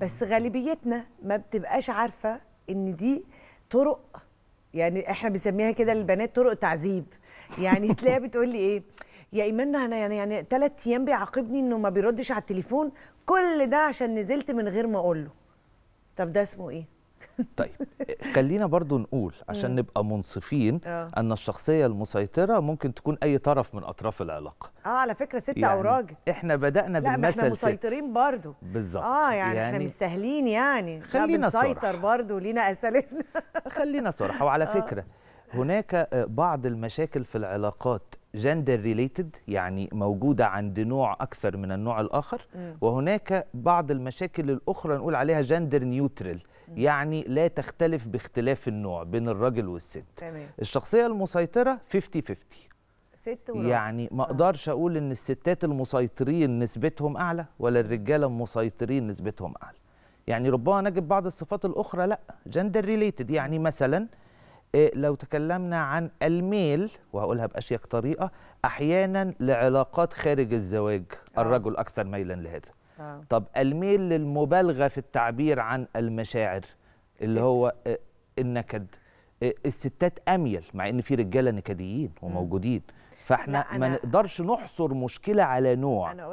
بس غالبيتنا ما بتبقاش عارفه ان دي طرق يعني احنا بنسميها كده البنات طرق تعذيب يعني تلاقيها بتقول لي ايه يا ايمان انا يعني يعني ثلاث ايام بيعاقبني انه ما بيردش على التليفون كل ده عشان نزلت من غير ما اقول له طب ده اسمه ايه طيب خلينا برضو نقول عشان نبقى منصفين آه. ان الشخصيه المسيطره ممكن تكون اي طرف من اطراف العلاقه اه على فكره ست يعني او راجل احنا بدانا لا بالمثل احنا مسيطرين برضو بالظبط اه يعني, يعني احنا مش سهلين يعني خلينا نسيطر برضو لينا اساليبنا خلينا صراحه وعلى آه. فكره هناك آه، بعض المشاكل في العلاقات جندر ريليتد يعني موجودة عند نوع أكثر من النوع الآخر وهناك بعض المشاكل الأخرى نقول عليها جندر نيوترال يعني لا تختلف باختلاف النوع بين الراجل والست تمام. الشخصيه المسيطره 50 50 ست وراجل. يعني ما آه. اقدرش اقول ان الستات المسيطرين نسبتهم اعلى ولا الرجاله المسيطرين نسبتهم اعلى يعني ربما نجد بعض الصفات الاخرى لا جندر ريليتد يعني مثلا آه، لو تكلمنا عن الميل وهقولها باشيك طريقه احيانا لعلاقات خارج الزواج آه. الرجل اكثر ميلا لهذا آه. طب الميل للمبالغه في التعبير عن المشاعر اللي هو آه، النكد آه، الستات اميل مع ان في رجاله نكديين وموجودين فاحنا ما نقدرش نحصر مشكله على نوع